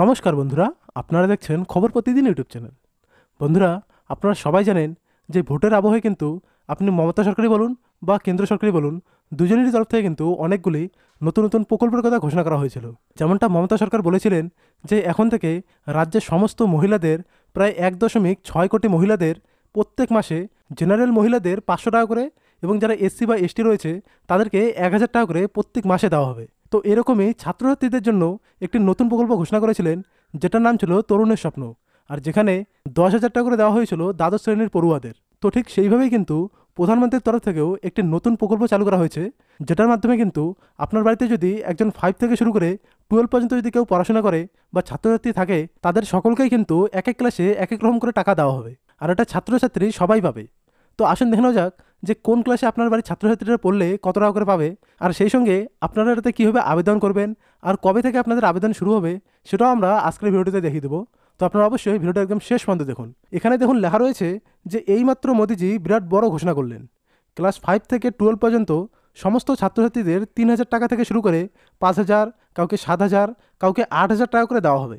নমস্কার বন্ধুরা আপনারা দেখছেন খবর প্রতিদিন ইউটিউব চ্যানেল বন্ধুরা আপনারা সবাই জানেন যে ভোটের আবহে কিন্তু আপনি মমতা সরকারই বলুন বা কেন্দ্র সরকারই বলুন দুজনেরই তরফ থেকে কিন্তু অনেকগুলি নতুন নতুন প্রকল্পের কথা ঘোষণা করা হয়েছিল যেমনটা মমতা সরকার বলেছিলেন যে এখন থেকে রাজ্যের সমস্ত মহিলাদের প্রায় এক দশমিক ছয় কোটি মহিলাদের প্রত্যেক মাসে জেনারেল মহিলাদের পাঁচশো টাকা করে এবং যারা এসসি বা এসটি রয়েছে তাদেরকে এক হাজার টাকা করে প্রত্যেক মাসে দেওয়া হবে তো এরকমই ছাত্রছাত্রীদের জন্য একটি নতুন প্রকল্প ঘোষণা করেছিলেন যেটার নাম ছিল তরুণের স্বপ্ন আর যেখানে দশ হাজার টাকা করে দেওয়া হয়েছিল দ্বাদশ শ্রেণীর পড়ুয়াদের তো ঠিক সেইভাবেই কিন্তু প্রধানমন্ত্রীর তরফ থেকেও একটি নতুন প্রকল্প চালু করা হয়েছে যেটার মাধ্যমে কিন্তু আপনার বাড়িতে যদি একজন ফাইভ থেকে শুরু করে টুয়েলভ পর্যন্ত যদি কেউ পড়াশোনা করে বা ছাত্রছাত্রী থাকে তাদের সকলকেই কিন্তু এক এক ক্লাসে এক এক রকম করে টাকা দেওয়া হবে আর এটা ছাত্রছাত্রী সবাই পাবে তো আসুন নেওয়া যাক যে কোন ক্লাসে আপনার বাড়ির ছাত্রছাত্রীরা পড়লে কত টাকা করে পাবে আর সেই সঙ্গে আপনারা এটাতে কীভাবে আবেদন করবেন আর কবে থেকে আপনাদের আবেদন শুরু হবে সেটাও আমরা আজকের ভিডিওটিতে দেখিয়ে দেবো তো আপনারা অবশ্যই ভিডিওটা একদম শেষ পর্যন্ত দেখুন এখানে দেখুন লেখা রয়েছে যে এইমাত্র মোদিজি বিরাট বড় ঘোষণা করলেন ক্লাস ফাইভ থেকে টুয়েলভ পর্যন্ত সমস্ত ছাত্রছাত্রীদের তিন হাজার টাকা থেকে শুরু করে পাঁচ হাজার কাউকে সাত হাজার কাউকে আট হাজার টাকা করে দেওয়া হবে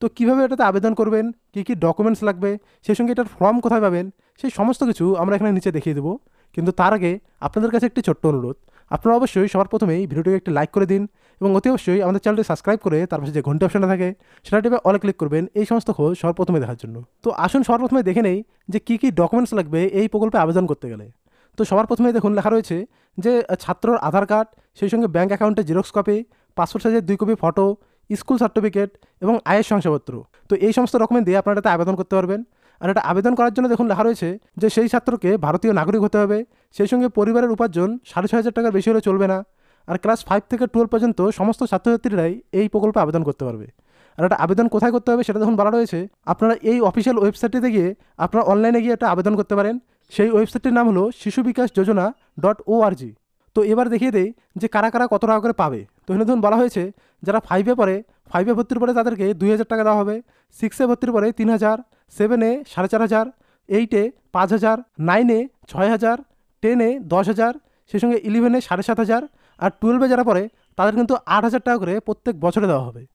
তো কীভাবে এটাতে আবেদন করবেন কী কী ডকুমেন্টস লাগবে সেই সঙ্গে এটার ফর্ম কোথায় পাবেন সেই সমস্ত কিছু আমরা এখানে নিচে দেখিয়ে দেবো কিন্তু তার আগে আপনাদের কাছে একটি ছোট্ট অনুরোধ আপনারা অবশ্যই সবার প্রথমেই ভিডিওটিকে একটি লাইক করে দিন এবং অতি অবশ্যই আমাদের চ্যানেলটি সাবস্ক্রাইব করে তার পাশে যে ঘন্টা অপশনটা থাকে সেটা টিপে অলে ক্লিক করবেন এই সমস্ত খোঁজ সবার প্রথমে দেখার জন্য তো আসুন সবার প্রথমে দেখে নেই যে কী কী ডকুমেন্টস লাগবে এই প্রকল্পে আবেদন করতে গেলে তো সবার প্রথমে দেখুন লেখা রয়েছে যে ছাত্রর আধার কার্ড সেই সঙ্গে ব্যাঙ্ক অ্যাকাউন্টে জেরক্স কপি পাসপোর্ট সাইজের দুই কপি ফটো স্কুল সার্টিফিকেট এবং আয়ের শংসাপত্র তো এই সমস্ত রকমের দিয়ে আপনারা এটাতে আবেদন করতে পারবেন আর এটা আবেদন করার জন্য দেখুন লেখা রয়েছে যে সেই ছাত্রকে ভারতীয় নাগরিক হতে হবে সেই সঙ্গে পরিবারের উপার্জন সাড়ে ছয় হাজার টাকার বেশি হলে চলবে না আর ক্লাস ফাইভ থেকে টুয়েলভ পর্যন্ত সমস্ত ছাত্রছাত্রীরাই এই প্রকল্পে আবেদন করতে পারবে আর এটা আবেদন কোথায় করতে হবে সেটা যখন বলা রয়েছে আপনারা এই অফিসিয়াল ওয়েবসাইটটিতে গিয়ে আপনারা অনলাইনে গিয়ে এটা আবেদন করতে পারেন সেই ওয়েবসাইটটির নাম হলো শিশু বিকাশ যোজনা ডট ওআরজি তো এবার দেখিয়ে দেয় যে কারা কারা কত টাকা করে পাবে তো এখানে ধরুন বলা হয়েছে যারা ফাইভে পরে ফাইভে ভর্তির পরে তাদেরকে দুই হাজার টাকা দেওয়া হবে সিক্সে ভর্তির পরে তিন হাজার সেভেনে সাড়ে চার হাজার এইটে পাঁচ হাজার নাইনে ছয় হাজার টেনে দশ হাজার সেই সঙ্গে ইলেভেনে সাড়ে সাত হাজার আর টুয়েলভে যারা পড়ে তাদের কিন্তু আট হাজার টাকা করে প্রত্যেক বছরে দেওয়া হবে